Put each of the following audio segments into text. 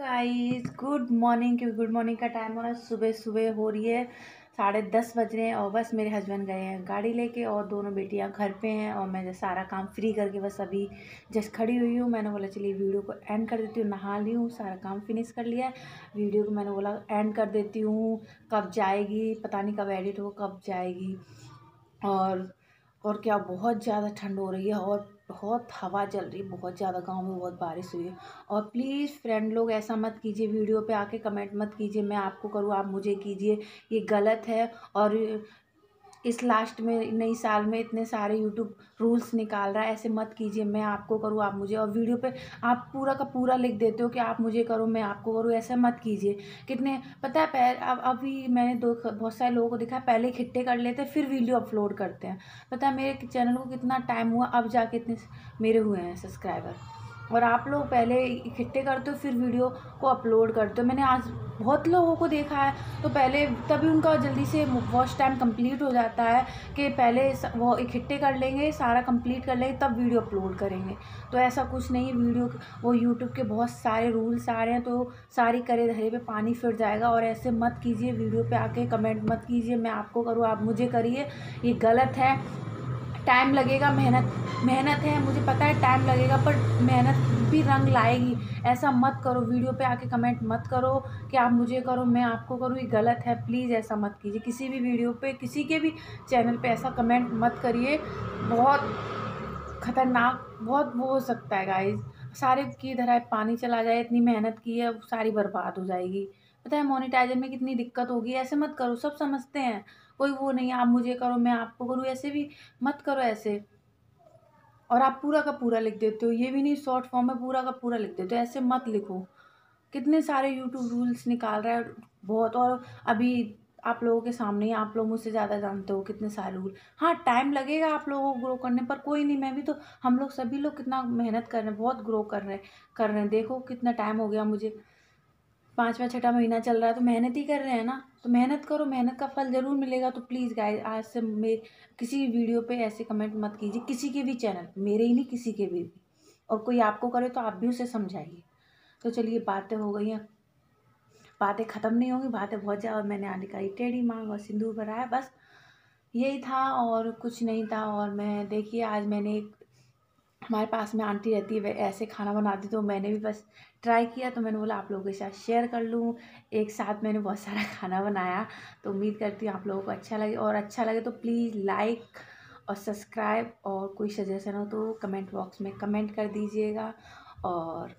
guys good morning क्योंकि good morning का time हो रहा है सुबह सुबह हो रही है साढ़े दस बज रहे हैं और बस मेरे हस्बैंड गए हैं गाड़ी लेके और दोनों बेटियां घर पे हैं और मैं सारा काम फ्री करके बस अभी जस्ट खड़ी हुई हूँ मैंने बोला चलिए वीडियो को एंड कर देती हूँ नहा ली हूँ सारा काम फिनिश कर लिया वीडियो को मैंने बोला एंड कर देती हूँ कब जाएगी पता नहीं कब एडिट हो कब जाएगी और और क्या बहुत ज़्यादा ठंड हो रही है और बहुत हवा चल रही है बहुत ज़्यादा गांव में बहुत बारिश हुई है और प्लीज़ फ्रेंड लोग ऐसा मत कीजिए वीडियो पे आके कमेंट मत कीजिए मैं आपको करूँ आप मुझे कीजिए ये गलत है और इस लास्ट में नई साल में इतने सारे यूट्यूब रूल्स निकाल रहा है ऐसे मत कीजिए मैं आपको करूँ आप मुझे और वीडियो पे आप पूरा का पूरा लिख देते हो कि आप मुझे करो मैं आपको करूँ ऐसे मत कीजिए कितने पता है पहले अब अभी मैंने दो बहुत सारे लोगों को देखा पहले इकट्ठे कर लेते हैं फिर वीडियो अपलोड करते हैं पता है मेरे चैनल को कितना टाइम हुआ अब जाके इतने मेरे हुए हैं सब्सक्राइबर और आप लोग पहले इकट्ठे करते हो फिर वीडियो को अपलोड करते हो मैंने आज बहुत लोगों को देखा है तो पहले तभी उनका जल्दी से वॉश टाइम कंप्लीट हो जाता है कि पहले वो इकट्ठे कर लेंगे सारा कंप्लीट कर लेंगे तब वीडियो अपलोड करेंगे तो ऐसा कुछ नहीं वीडियो वो यूट्यूब के बहुत सारे रूल्स आ रहे हैं तो सारी करे धरे पे पानी फिर जाएगा और ऐसे मत कीजिए वीडियो पर आके कमेंट मत कीजिए मैं आपको करूँ आप मुझे करिए ये गलत है टाइम लगेगा मेहनत मेहनत है मुझे पता है टाइम लगेगा पर मेहनत भी रंग लाएगी ऐसा मत करो वीडियो पे आके कमेंट मत करो कि आप मुझे करो मैं आपको करूँ ये गलत है प्लीज़ ऐसा मत कीजिए किसी भी वीडियो पे किसी के भी चैनल पे ऐसा कमेंट मत करिए बहुत ख़तरनाक बहुत वो हो सकता है गाइज सारे की धराए पानी चला जाए इतनी मेहनत की है सारी बर्बाद हो जाएगी पता है मोनिटाइजर में कितनी दिक्कत होगी ऐसे मत करो सब समझते हैं कोई वो नहीं आप मुझे करो मैं आपको करूँ ऐसे भी मत करो ऐसे और आप पूरा का पूरा लिख देते हो ये भी नहीं शॉर्ट फॉर्म में पूरा का पूरा लिख देते हो ऐसे मत लिखो कितने सारे यूट्यूब रूल्स निकाल रहा है बहुत और अभी आप लोगों के सामने ही आप लोग मुझसे ज़्यादा जानते हो कितने सारे रूल हाँ टाइम लगेगा आप लोगों को ग्रो करने पर कोई नहीं मैं भी तो हम लोग सभी लोग कितना मेहनत कर रहे हैं बहुत ग्रो कर रहे हैं कर रहे हैं देखो कितना टाइम हो गया मुझे पाँचवा छठा महीना चल रहा है तो मेहनत ही कर रहे हैं ना तो मेहनत करो मेहनत का फल ज़रूर मिलेगा तो प्लीज़ गाय आज से मे किसी भी वीडियो पे ऐसे कमेंट मत कीजिए किसी के भी चैनल मेरे ही नहीं किसी के भी और कोई आपको करे तो आप भी उसे समझाइए तो चलिए बातें हो गई हैं बातें ख़त्म नहीं होंगी बातें बहुत ज़्यादा और मैंने आने का टेढ़ी मांग और सिंदूर भराया बस यही था और कुछ नहीं था और मैं देखिए आज मैंने एक हमारे पास में आंटी रहती है ऐसे खाना बनाती तो मैंने भी बस ट्राई किया तो मैंने बोला आप लोगों के साथ शेयर कर लूँ एक साथ मैंने बहुत सारा खाना बनाया तो उम्मीद करती हूँ आप लोगों को अच्छा लगे और अच्छा लगे तो प्लीज़ लाइक और सब्सक्राइब और कोई सजेशन हो तो कमेंट बॉक्स में कमेंट कर दीजिएगा और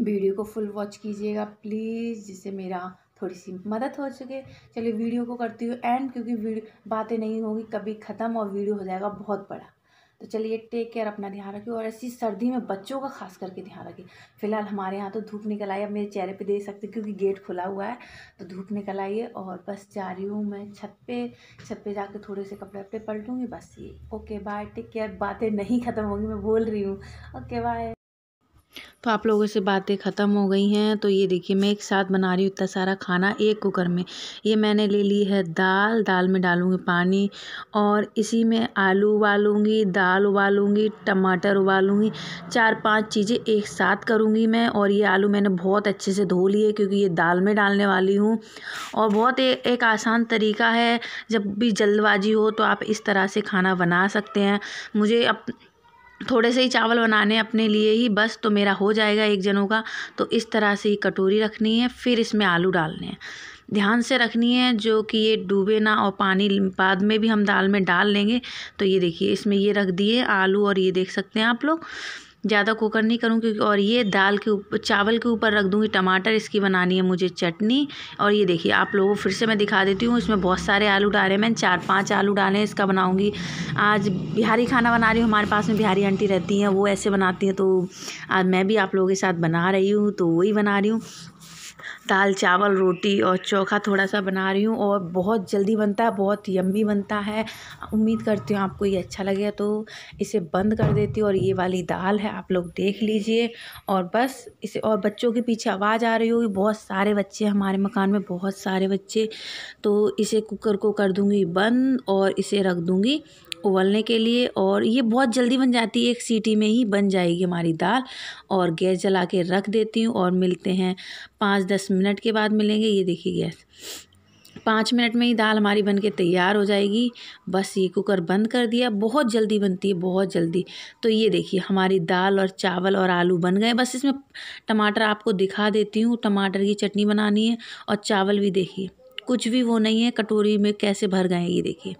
वीडियो को फुल वॉच कीजिएगा प्लीज़ जिससे मेरा थोड़ी सी मदद हो सके चलिए वीडियो को करती हूँ एंड क्योंकि बातें नहीं होंगी कभी ख़त्म और वीडियो हो जाएगा बहुत बड़ा तो चलिए टेक केयर अपना ध्यान रखिए और ऐसी सर्दी में बच्चों का खास करके ध्यान रखिए फिलहाल हमारे यहाँ तो धूप निकल आई अब मेरे चेहरे पे देख सकते क्योंकि गेट खुला हुआ है तो धूप निकल आइए और बस जा रही हूँ मैं छत पे छत पे जाकर थोड़े से कपड़े वपड़े पलटूँगी बस ये ओके बाय टेक केयर बातें नहीं ख़त्म होंगी मैं बोल रही हूँ ओके बाय तो आप लोगों से बातें ख़त्म हो गई हैं तो ये देखिए मैं एक साथ बना रही हूँ इतना सारा खाना एक कुकर में ये मैंने ले ली है दाल दाल में डालूँगी पानी और इसी में आलू उबालूँगी दाल उबालूँगी टमाटर उबालूँगी चार पांच चीज़ें एक साथ करूँगी मैं और ये आलू मैंने बहुत अच्छे से धो लिए क्योंकि ये दाल में डालने वाली हूँ और बहुत ए, एक आसान तरीका है जब भी जल्दबाजी हो तो आप इस तरह से खाना बना सकते हैं मुझे अब थोड़े से ही चावल बनाने अपने लिए ही बस तो मेरा हो जाएगा एक जनों का तो इस तरह से ही कटोरी रखनी है फिर इसमें आलू डालने हैं ध्यान से रखनी है जो कि ये डूबे ना और पानी बाद में भी हम दाल में डाल लेंगे तो ये देखिए इसमें ये रख दिए आलू और ये देख सकते हैं आप लोग ज़्यादा कुकर नहीं करूँगी और ये दाल के ऊपर चावल के ऊपर रख दूँगी टमाटर इसकी बनानी है मुझे चटनी और ये देखिए आप लोगों को फिर से मैं दिखा देती हूँ इसमें बहुत सारे आलू डाले मैंने चार पाँच आलू डाले इसका बनाऊँगी आज बिहारी खाना बना रही हूँ हमारे पास में बिहारी आंटी रहती हैं वो ऐसे बनाती हैं तो आज मैं भी आप लोगों के साथ बना रही हूँ तो वही बना रही हूँ दाल चावल रोटी और चोखा थोड़ा सा बना रही हूँ और बहुत जल्दी बनता है बहुत यम्मी बनता है उम्मीद करती हूँ आपको ये अच्छा लगेगा तो इसे बंद कर देती हूँ और ये वाली दाल है आप लोग देख लीजिए और बस इसे और बच्चों के पीछे आवाज़ आ रही होगी बहुत सारे बच्चे हमारे मकान में बहुत सारे बच्चे तो इसे कुकर को कर दूँगी बंद और इसे रख दूँगी उबलने के लिए और ये बहुत जल्दी बन जाती है एक सीटी में ही बन जाएगी हमारी दाल और गैस जला के रख देती हूँ और मिलते हैं पाँच दस मिनट के बाद मिलेंगे ये देखिए गैस पाँच मिनट में ही दाल हमारी बन के तैयार हो जाएगी बस ये कुकर बंद कर दिया बहुत जल्दी बनती है बहुत जल्दी तो ये देखिए हमारी दाल और चावल और आलू बन गए बस इसमें टमाटर आपको दिखा देती हूँ टमाटर की चटनी बनानी है और चावल भी देखिए कुछ भी वो नहीं है कटोरी में कैसे भर गए ये देखिए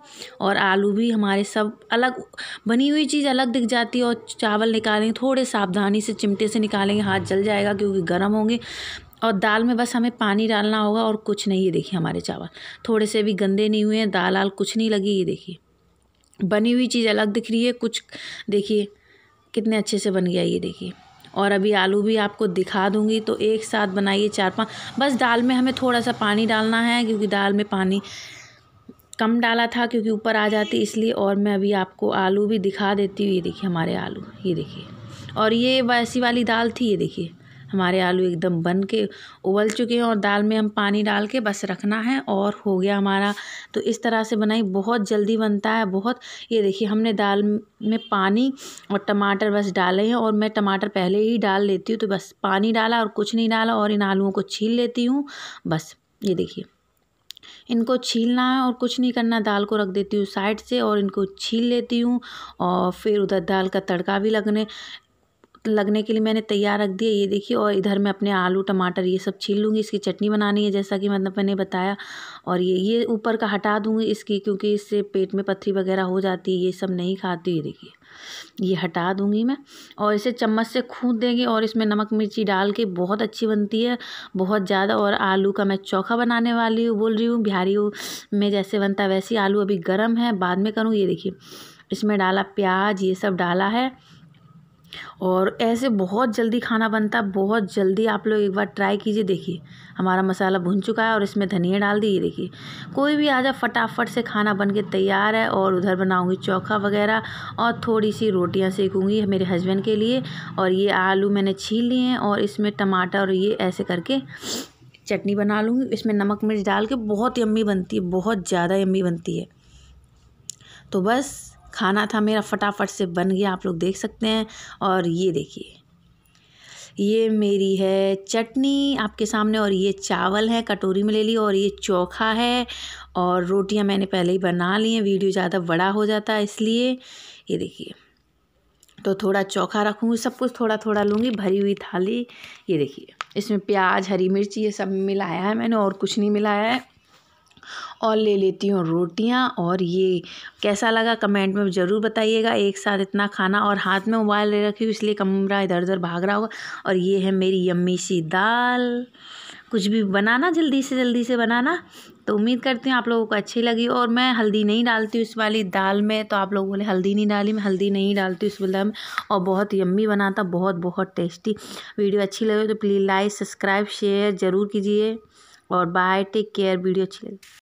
और आलू भी हमारे सब अलग बनी हुई चीज़ अलग दिख जाती है और चावल निकालेंगे थोड़े सावधानी से चिमटे से निकालेंगे हाथ जल जाएगा क्योंकि गर्म होंगे और दाल में बस हमें पानी डालना होगा और कुछ नहीं ये देखिए हमारे चावल थोड़े से भी गंदे नहीं हुए हैं दाल आल कुछ नहीं लगी ये देखिए बनी हुई चीज़ अलग दिख रही है कुछ देखिए कितने अच्छे से बन गया ये देखिए और अभी आलू भी आपको दिखा दूँगी तो एक साथ बनाइए चार पाँच बस दाल में हमें थोड़ा सा पानी डालना है क्योंकि दाल में पानी कम डाला था क्योंकि ऊपर आ जाती इसलिए और मैं अभी आपको आलू भी दिखा देती हूँ ये देखिए हमारे आलू ये देखिए और ये वैसी वाली दाल थी ये देखिए हमारे आलू एकदम बन के उबल चुके हैं और दाल में हम पानी डाल के बस रखना है और हो गया हमारा तो इस तरह से बनाई बहुत जल्दी बनता है बहुत ये देखिए हमने दाल में पानी और टमाटर बस डाले हैं और मैं टमाटर पहले ही डाल लेती हूँ तो बस पानी डाला और कुछ नहीं डाला और इन आलूओं को छील लेती हूँ बस ये देखिए इनको छीलना है और कुछ नहीं करना दाल को रख देती हूँ साइड से और इनको छील लेती हूँ और फिर उधर दाल का तड़का भी लगने लगने के लिए मैंने तैयार रख दिया ये देखिए और इधर मैं अपने आलू टमाटर ये सब छील लूँगी इसकी चटनी बनानी है जैसा कि मतलब मैंने बताया और ये ये ऊपर का हटा दूँगी इसकी क्योंकि इससे पेट में पथरी वगैरह हो जाती है ये सब नहीं खाती ये देखिए ये हटा दूँगी मैं और इसे चम्मच से खूद देंगे और इसमें नमक मिर्ची डाल के बहुत अच्छी बनती है बहुत ज़्यादा और आलू का मैं चोखा बनाने वाली हूँ बोल रही हूँ बिहारी में जैसे बनता है वैसे आलू अभी गर्म है बाद में करूँ ये देखिए इसमें डाला प्याज ये सब डाला है और ऐसे बहुत जल्दी खाना बनता है बहुत जल्दी आप लोग एक बार ट्राई कीजिए देखिए हमारा मसाला भुन चुका है और इसमें धनिया डाल दी देखिए कोई भी आ जाए फटाफट से खाना बन के तैयार है और उधर बनाऊँगी चोखा वगैरह और थोड़ी सी रोटियाँ सेकूँगी मेरे हस्बैंड के लिए और ये आलू मैंने छील लिए हैं और इसमें टमाटर और ये ऐसे करके चटनी बना लूँगी इसमें नमक मिर्च डाल के बहुत यम्मी बनती है बहुत ज़्यादा यम्मी बनती है तो बस खाना था मेरा फटाफट से बन गया आप लोग देख सकते हैं और ये देखिए ये मेरी है चटनी आपके सामने और ये चावल है कटोरी में ले ली और ये चोखा है और रोटियां मैंने पहले ही बना ली हैं वीडियो ज़्यादा बड़ा हो जाता है इसलिए ये देखिए तो थोड़ा चोखा रखूँगी सब कुछ थोड़ा थोड़ा लूँगी भरी हुई थाली ये देखिए इसमें प्याज हरी मिर्च ये सब मिलाया है मैंने और कुछ नहीं मिलाया है और ले लेती हूँ रोटियाँ और ये कैसा लगा कमेंट में ज़रूर बताइएगा एक साथ इतना खाना और हाथ में मोबाइल ले रखी हूँ इसलिए कमरा इधर उधर भाग रहा होगा और ये है मेरी यम्मी सी दाल कुछ भी बनाना जल्दी से जल्दी से बनाना तो उम्मीद करती हूँ आप लोगों को अच्छी लगी और मैं हल्दी नहीं डालती उस वाली दाल में तो आप लोग बोले हल्दी नहीं डाली मैं हल्दी नहीं डालती उस वाली दाल में और बहुत यम्मी बनाता बहुत बहुत टेस्टी वीडियो अच्छी लगे तो प्लीज़ लाइक सब्सक्राइब शेयर ज़रूर कीजिए और बाय टेक केयर वीडियो अच्छी लगी